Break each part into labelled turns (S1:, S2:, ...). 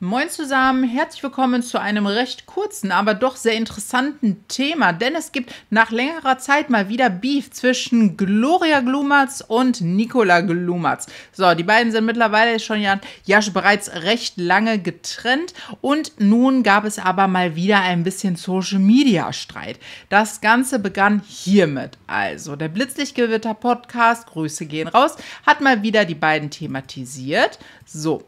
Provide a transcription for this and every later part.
S1: Moin zusammen, herzlich willkommen zu einem recht kurzen, aber doch sehr interessanten Thema, denn es gibt nach längerer Zeit mal wieder Beef zwischen Gloria Glumatz und Nicola Glumatz. So, die beiden sind mittlerweile schon ja, ja bereits recht lange getrennt und nun gab es aber mal wieder ein bisschen Social Media Streit. Das Ganze begann hiermit. Also, der Blitzlichtgewitter Podcast, Grüße gehen raus, hat mal wieder die beiden thematisiert. So,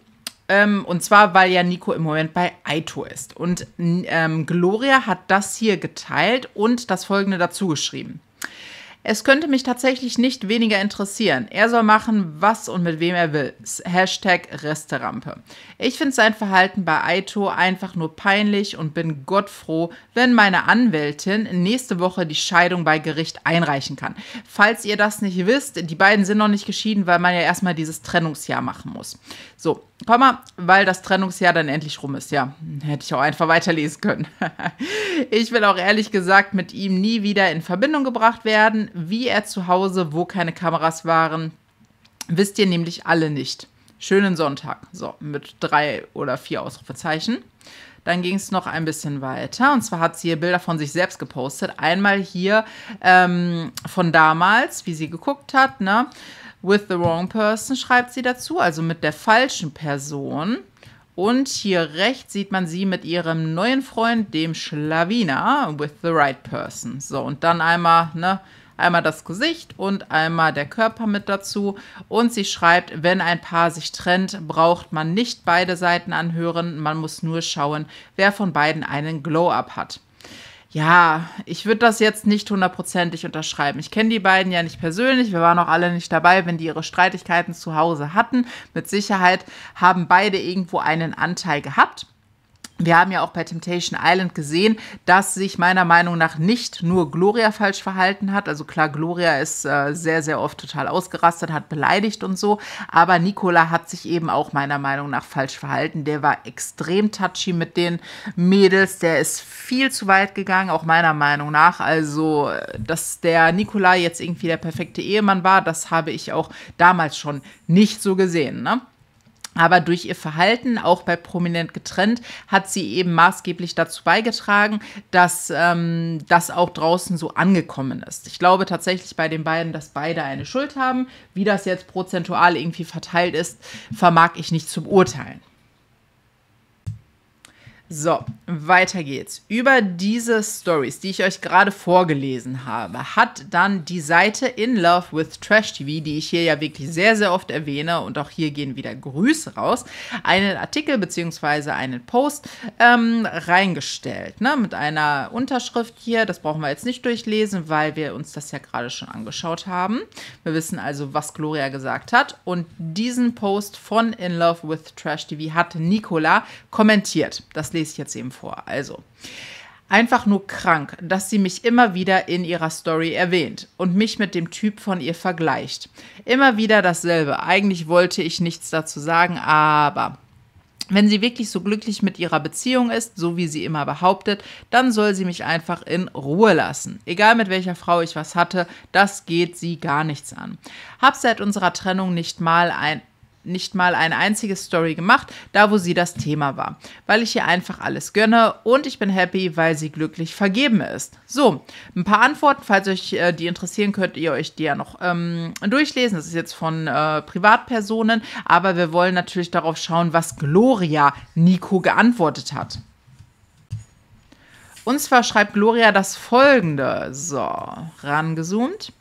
S1: ähm, und zwar, weil ja Nico im Moment bei Aito ist. Und ähm, Gloria hat das hier geteilt und das folgende dazu geschrieben. Es könnte mich tatsächlich nicht weniger interessieren. Er soll machen, was und mit wem er will. Hashtag Resterampe. Ich finde sein Verhalten bei Aito einfach nur peinlich und bin gottfroh, wenn meine Anwältin nächste Woche die Scheidung bei Gericht einreichen kann. Falls ihr das nicht wisst, die beiden sind noch nicht geschieden, weil man ja erstmal dieses Trennungsjahr machen muss. So, Komma, weil das Trennungsjahr dann endlich rum ist. Ja, hätte ich auch einfach weiterlesen können. ich will auch ehrlich gesagt mit ihm nie wieder in Verbindung gebracht werden, wie er zu Hause, wo keine Kameras waren, wisst ihr nämlich alle nicht. Schönen Sonntag. So, mit drei oder vier Ausrufezeichen. Dann ging es noch ein bisschen weiter. Und zwar hat sie hier Bilder von sich selbst gepostet. Einmal hier ähm, von damals, wie sie geguckt hat, ne? With the wrong person schreibt sie dazu, also mit der falschen Person. Und hier rechts sieht man sie mit ihrem neuen Freund, dem Schlawiner, with the right person. So, und dann einmal, ne, einmal das Gesicht und einmal der Körper mit dazu. Und sie schreibt, wenn ein Paar sich trennt, braucht man nicht beide Seiten anhören, man muss nur schauen, wer von beiden einen Glow-up hat. Ja, ich würde das jetzt nicht hundertprozentig unterschreiben. Ich kenne die beiden ja nicht persönlich. Wir waren auch alle nicht dabei, wenn die ihre Streitigkeiten zu Hause hatten. Mit Sicherheit haben beide irgendwo einen Anteil gehabt wir haben ja auch bei Temptation Island gesehen, dass sich meiner Meinung nach nicht nur Gloria falsch verhalten hat. Also klar, Gloria ist äh, sehr, sehr oft total ausgerastet, hat beleidigt und so. Aber Nicola hat sich eben auch meiner Meinung nach falsch verhalten. Der war extrem touchy mit den Mädels. Der ist viel zu weit gegangen, auch meiner Meinung nach. Also, äh, dass der Nicola jetzt irgendwie der perfekte Ehemann war, das habe ich auch damals schon nicht so gesehen. Ne? Aber durch ihr Verhalten, auch bei prominent getrennt, hat sie eben maßgeblich dazu beigetragen, dass ähm, das auch draußen so angekommen ist. Ich glaube tatsächlich bei den beiden, dass beide eine Schuld haben. Wie das jetzt prozentual irgendwie verteilt ist, vermag ich nicht zu beurteilen. So, weiter geht's. Über diese Stories, die ich euch gerade vorgelesen habe, hat dann die Seite In Love with Trash TV, die ich hier ja wirklich sehr, sehr oft erwähne und auch hier gehen wieder Grüße raus, einen Artikel bzw. einen Post ähm, reingestellt. Ne? Mit einer Unterschrift hier, das brauchen wir jetzt nicht durchlesen, weil wir uns das ja gerade schon angeschaut haben. Wir wissen also, was Gloria gesagt hat und diesen Post von In Love with Trash TV hat Nicola kommentiert. Das lese lese ich jetzt eben vor. Also, einfach nur krank, dass sie mich immer wieder in ihrer Story erwähnt und mich mit dem Typ von ihr vergleicht. Immer wieder dasselbe. Eigentlich wollte ich nichts dazu sagen, aber wenn sie wirklich so glücklich mit ihrer Beziehung ist, so wie sie immer behauptet, dann soll sie mich einfach in Ruhe lassen. Egal mit welcher Frau ich was hatte, das geht sie gar nichts an. Hab seit unserer Trennung nicht mal ein nicht mal eine einzige Story gemacht, da wo sie das Thema war, weil ich ihr einfach alles gönne und ich bin happy, weil sie glücklich vergeben ist. So, ein paar Antworten, falls euch äh, die interessieren, könnt ihr euch die ja noch ähm, durchlesen. Das ist jetzt von äh, Privatpersonen, aber wir wollen natürlich darauf schauen, was Gloria Nico geantwortet hat. Und zwar schreibt Gloria das folgende. So, rangezoomt.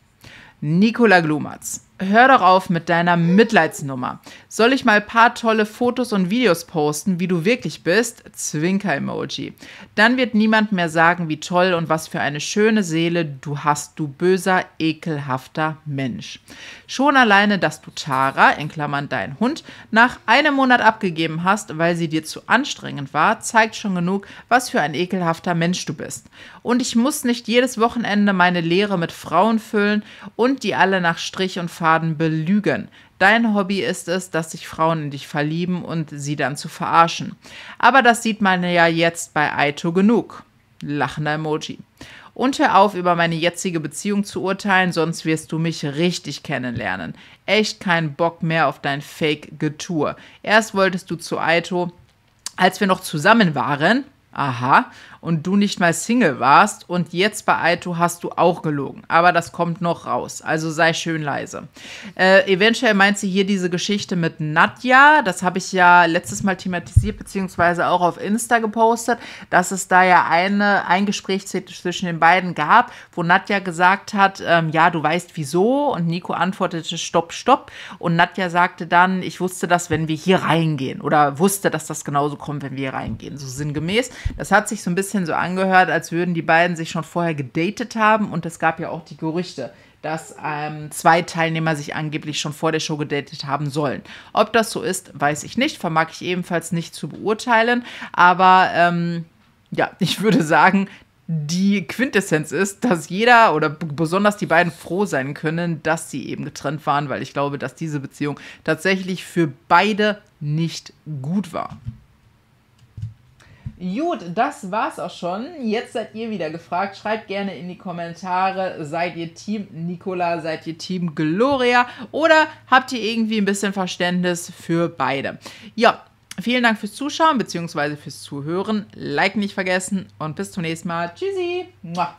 S1: Nicola Glumatz. Hör doch auf mit deiner Mitleidsnummer. Soll ich mal ein paar tolle Fotos und Videos posten, wie du wirklich bist? Zwinker-Emoji. Dann wird niemand mehr sagen, wie toll und was für eine schöne Seele du hast, du böser, ekelhafter Mensch. Schon alleine, dass du Tara, in Klammern dein Hund, nach einem Monat abgegeben hast, weil sie dir zu anstrengend war, zeigt schon genug, was für ein ekelhafter Mensch du bist. Und ich muss nicht jedes Wochenende meine Lehre mit Frauen füllen und die alle nach Strich und Farbe Faden belügen. Dein Hobby ist es, dass sich Frauen in dich verlieben und sie dann zu verarschen. Aber das sieht man ja jetzt bei Aito genug. Lachender Emoji. Und hör auf, über meine jetzige Beziehung zu urteilen, sonst wirst du mich richtig kennenlernen. Echt keinen Bock mehr auf dein fake getour Erst wolltest du zu Aito, als wir noch zusammen waren, Aha, und du nicht mal Single warst und jetzt bei Aito hast du auch gelogen. Aber das kommt noch raus, also sei schön leise. Äh, eventuell meint sie hier diese Geschichte mit Nadja, das habe ich ja letztes Mal thematisiert, beziehungsweise auch auf Insta gepostet, dass es da ja eine, ein Gespräch zwischen den beiden gab, wo Nadja gesagt hat, ähm, ja, du weißt wieso und Nico antwortete, stopp, stopp. Und Nadja sagte dann, ich wusste das, wenn wir hier reingehen oder wusste, dass das genauso kommt, wenn wir hier reingehen, so sinngemäß. Das hat sich so ein bisschen so angehört, als würden die beiden sich schon vorher gedatet haben und es gab ja auch die Gerüchte, dass ähm, zwei Teilnehmer sich angeblich schon vor der Show gedatet haben sollen. Ob das so ist, weiß ich nicht, vermag ich ebenfalls nicht zu beurteilen, aber ähm, ja, ich würde sagen, die Quintessenz ist, dass jeder oder besonders die beiden froh sein können, dass sie eben getrennt waren, weil ich glaube, dass diese Beziehung tatsächlich für beide nicht gut war. Gut, das war's auch schon. Jetzt seid ihr wieder gefragt. Schreibt gerne in die Kommentare, seid ihr Team Nicola, seid ihr Team Gloria oder habt ihr irgendwie ein bisschen Verständnis für beide? Ja, vielen Dank fürs Zuschauen bzw. fürs Zuhören. Like nicht vergessen und bis zum nächsten Mal. Tschüssi. Mua.